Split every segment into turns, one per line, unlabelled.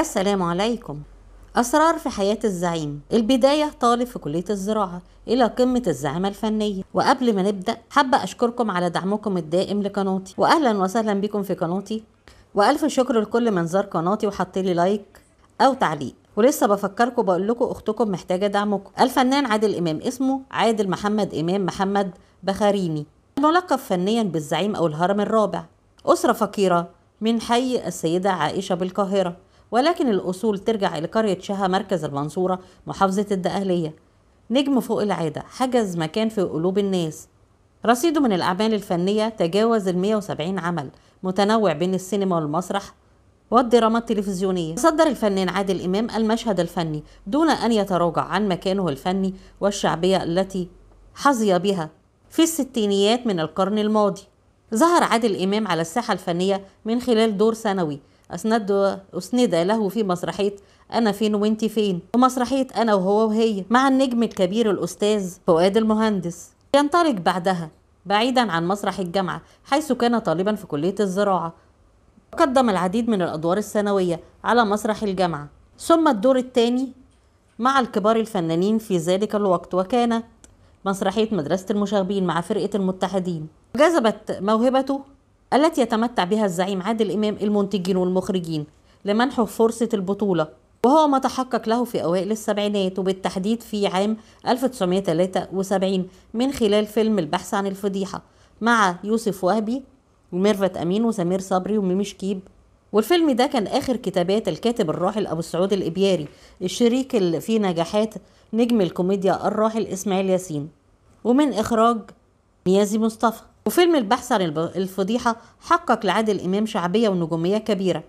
السلام عليكم أسرار في حياة الزعيم البداية طالب في كلية الزراعة إلى قمة الزعامة الفنية وقبل ما نبدأ حابة أشكركم على دعمكم الدائم لقناتي وأهلا وسهلا بكم في قناتي وألف شكر لكل من زار قناتي وحط لي لايك أو تعليق ولسه بفكركم بقول لكم اختكم محتاجه دعمكم الفنان عادل امام اسمه عادل محمد امام محمد بخاريني ملقب فنيا بالزعيم او الهرم الرابع اسره فقيره من حي السيده عائشه بالقاهره ولكن الأصول ترجع إلى قرية شها مركز المنصورة محافظة الدقهلية نجم فوق العادة حجز مكان في قلوب الناس رصيده من الأعمال الفنية تجاوز ال 170 عمل متنوع بين السينما والمسرح والدراما التلفزيونية صدر الفنان عادل إمام المشهد الفني دون أن يتراجع عن مكانه الفني والشعبية التي حظي بها في الستينيات من القرن الماضي ظهر عادل إمام على الساحة الفنية من خلال دور سنوي أسند أسند له في مسرحية أنا فين وأنت فين ومسرحية أنا وهو وهي مع النجم الكبير الأستاذ فؤاد المهندس ينطلق بعدها بعيدا عن مسرح الجامعة حيث كان طالبا في كلية الزراعة قدم العديد من الأدوار السنوية على مسرح الجامعة ثم الدور الثاني مع الكبار الفنانين في ذلك الوقت وكانت مسرحية مدرسة المشاغبين مع فرقة المتحدين جذبت موهبته التي يتمتع بها الزعيم عادل إمام المنتجين والمخرجين لمنحه فرصة البطولة وهو ما تحقق له في أوائل السبعينات وبالتحديد في عام 1973 من خلال فيلم البحث عن الفضيحة مع يوسف وهبي وميرفت أمين وسمير صبري وميمي شكيب والفيلم ده كان آخر كتابات الكاتب الراحل أبو السعود الإبياري الشريك في نجاحات نجم الكوميديا الراحل إسماعيل ياسين ومن إخراج نيازي مصطفى وفيلم البحث عن الفضيحة حقق لعادل إمام شعبية ونجومية كبيرة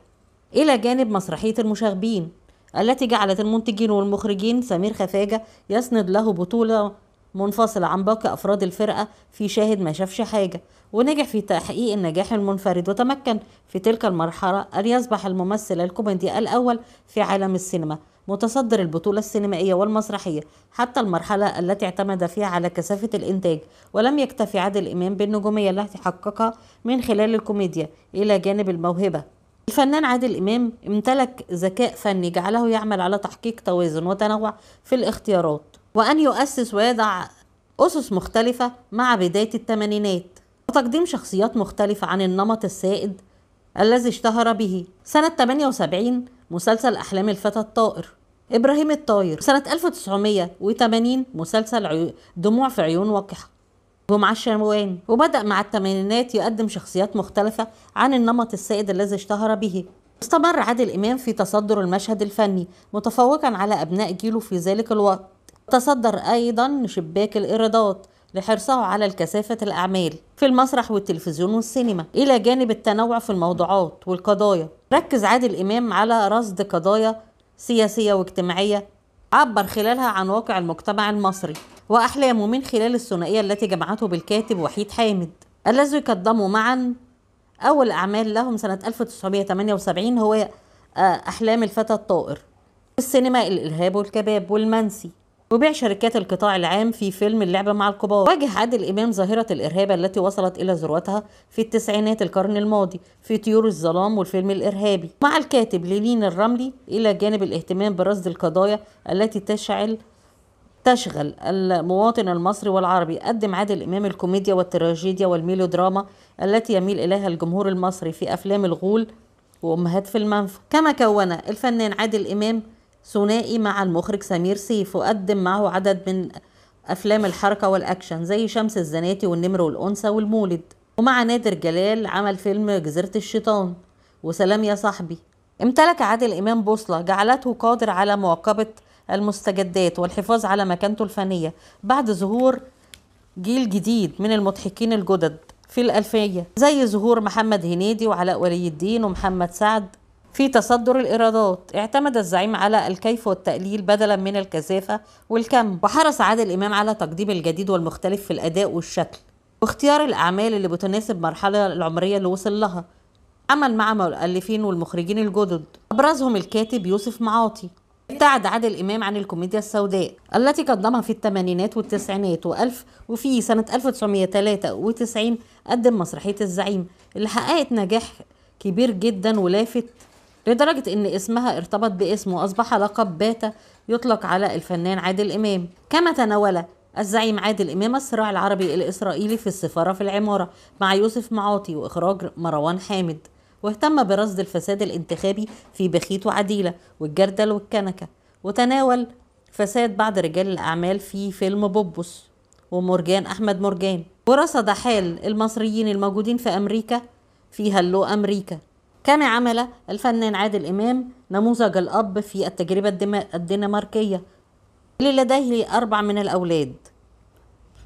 إلى جانب مسرحية المشاغبين التي جعلت المنتجين والمخرجين سمير خفاجة يسند له بطولة منفصلة عن باقي أفراد الفرقة في شاهد ما شافش حاجة ونجح في تحقيق النجاح المنفرد وتمكن في تلك المرحلة أن يصبح الممثل الكوميدي الأول في عالم السينما متصدر البطولة السينمائية والمسرحية حتى المرحلة التي اعتمد فيها على كثافة الإنتاج ولم يكتفي عادل إمام بالنجومية التي حققها من خلال الكوميديا إلى جانب الموهبة الفنان عادل إمام امتلك ذكاء فني جعله يعمل على تحقيق توازن وتنوع في الاختيارات وأن يؤسس ويضع أسس مختلفة مع بداية الثمانينات وتقديم شخصيات مختلفة عن النمط السائد الذي اشتهر به سنة 78 مسلسل أحلام الفتى الطائر إبراهيم الطاير سنة 1980 مسلسل دموع في عيون وقحة جمعة الشمواني وبدأ مع الثمانينات يقدم شخصيات مختلفة عن النمط السائد الذي اشتهر به استمر عادل إمام في تصدر المشهد الفني متفوقا على أبناء جيله في ذلك الوقت تصدر أيضا شباك الإيرادات لحرصه على الكثافة الأعمال في المسرح والتلفزيون والسينما إلى جانب التنوع في الموضوعات والقضايا ركز عادل إمام على رصد قضايا سياسية واجتماعية عبر خلالها عن واقع المجتمع المصري وأحلامه من خلال الثنائية التي جمعته بالكاتب وحيد حامد الذي قدموا معا أول أعمال لهم سنة 1978 هو آه، أحلام الفتى الطائر السينما الإرهاب والكباب والمنسي وبيع شركات القطاع العام في فيلم اللعبة مع الكبار واجه عادل إمام ظاهرة الإرهاب التي وصلت إلى ذروتها في التسعينات القرن الماضي في طيور الظلام والفيلم الإرهابي مع الكاتب ليلين الرملي إلى جانب الاهتمام برصد القضايا التي تشعل تشغل المواطن المصري والعربي قدم عادل إمام الكوميديا والتراجيديا والميلودراما التي يميل إليها الجمهور المصري في أفلام الغول وأمهات في المنفى كما كون الفنان عادل إمام ثنائي مع المخرج سمير سيف وقدم معه عدد من أفلام الحركة والأكشن زي شمس الزناتي والنمر والأنثى والمولد ومع نادر جلال عمل فيلم جزيرة الشيطان وسلام يا صاحبي امتلك عادل إمام بوصلة جعلته قادر على مواكبة المستجدات والحفاظ على مكانته الفنية بعد ظهور جيل جديد من المضحكين الجدد في الألفية زي ظهور محمد هنيدي وعلاء ولي الدين ومحمد سعد في تصدر الإيرادات اعتمد الزعيم على الكيف والتقليل بدلا من الكثافة والكم وحرص عادل إمام على تقديم الجديد والمختلف في الأداء والشكل واختيار الأعمال اللي بتناسب المرحلة العمرية اللي وصل لها عمل مع المؤلفين والمخرجين الجدد أبرزهم الكاتب يوسف معاطي ابتعد عادل إمام عن الكوميديا السوداء التي قدمها في الثمانينات والتسعينات وألف وفي سنة 1993 قدم مسرحية الزعيم اللي حققت نجاح كبير جدا ولافت لدرجة إن اسمها ارتبط باسمه وأصبح لقب باتا يطلق على الفنان عادل إمام كما تناول الزعيم عادل إمام الصراع العربي الإسرائيلي في السفارة في العمارة مع يوسف معاطي وإخراج مروان حامد واهتم برصد الفساد الانتخابي في بخيت وعديلة والجردل والكنكة وتناول فساد بعض رجال الأعمال في فيلم بوبوس ومرجان أحمد مرجان ورصد حال المصريين الموجودين في أمريكا في هلو أمريكا كما عمل الفنان عادل إمام نموذج الأب في التجربة الدنماركية اللي لديه أربع من الأولاد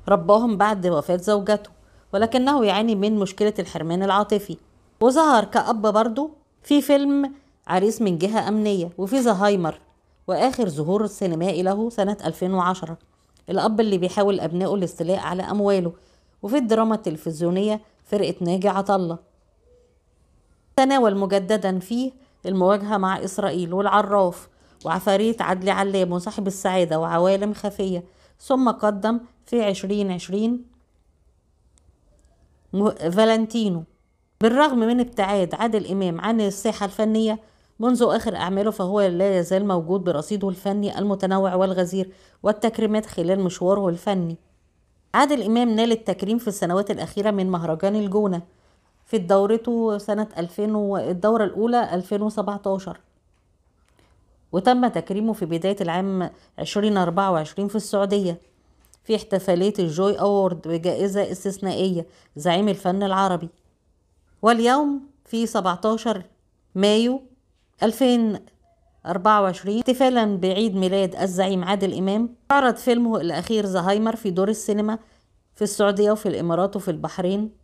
رباهم بعد وفاة زوجته ولكنه يعاني من مشكلة الحرمان العاطفي وظهر كأب برضه في فيلم عريس من جهة أمنية وفي زهايمر وآخر ظهور سينمائي له سنة 2010 الأب اللي بيحاول أبنائه الاستيلاء على أمواله وفي الدراما التلفزيونية فرقة ناجي عطله تناول مجددا فيه المواجهة مع إسرائيل والعراف وعفارية عدلي علام وصاحب السعادة وعوالم خفية ثم قدم في عشرين عشرين فالنتينو بالرغم من ابتعاد عادل إمام عن الساحة الفنية منذ آخر أعماله فهو لا يزال موجود برصيده الفني المتنوع والغزير والتكريمات خلال مشواره الفني عادل إمام نال التكريم في السنوات الأخيرة من مهرجان الجونة في دورته سنة 2000 و... الدورة الأولى 2017 وتم تكريمه في بداية العام 2024 في السعودية في احتفالية الجوي أورد بجائزة استثنائية زعيم الفن العربي واليوم في 17 مايو 2024 احتفالا بعيد ميلاد الزعيم عادل إمام عرض فيلمه الأخير زهايمر في دور السينما في السعودية وفي الإمارات وفي البحرين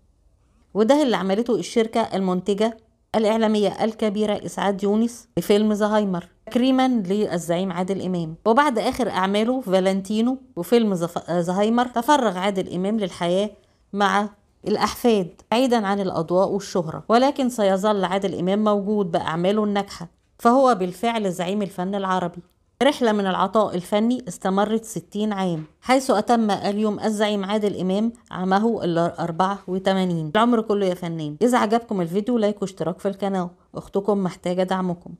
وده اللي عملته الشركة المنتجة الإعلامية الكبيرة إسعاد يونس لفيلم زهايمر تكريما للزعيم عادل إمام وبعد آخر أعماله فالنتينو وفيلم زهايمر تفرغ عادل إمام للحياة مع الأحفاد بعيدا عن الأضواء والشهرة ولكن سيظل عادل إمام موجود بأعماله الناجحة فهو بالفعل زعيم الفن العربي رحلة من العطاء الفني استمرت 60 عام حيث أتم اليوم الزعيم عادل إمام عامه ال 84 العمر كله يا فنان إذا عجبكم الفيديو لايك واشتراك في القناة أختكم محتاجة دعمكم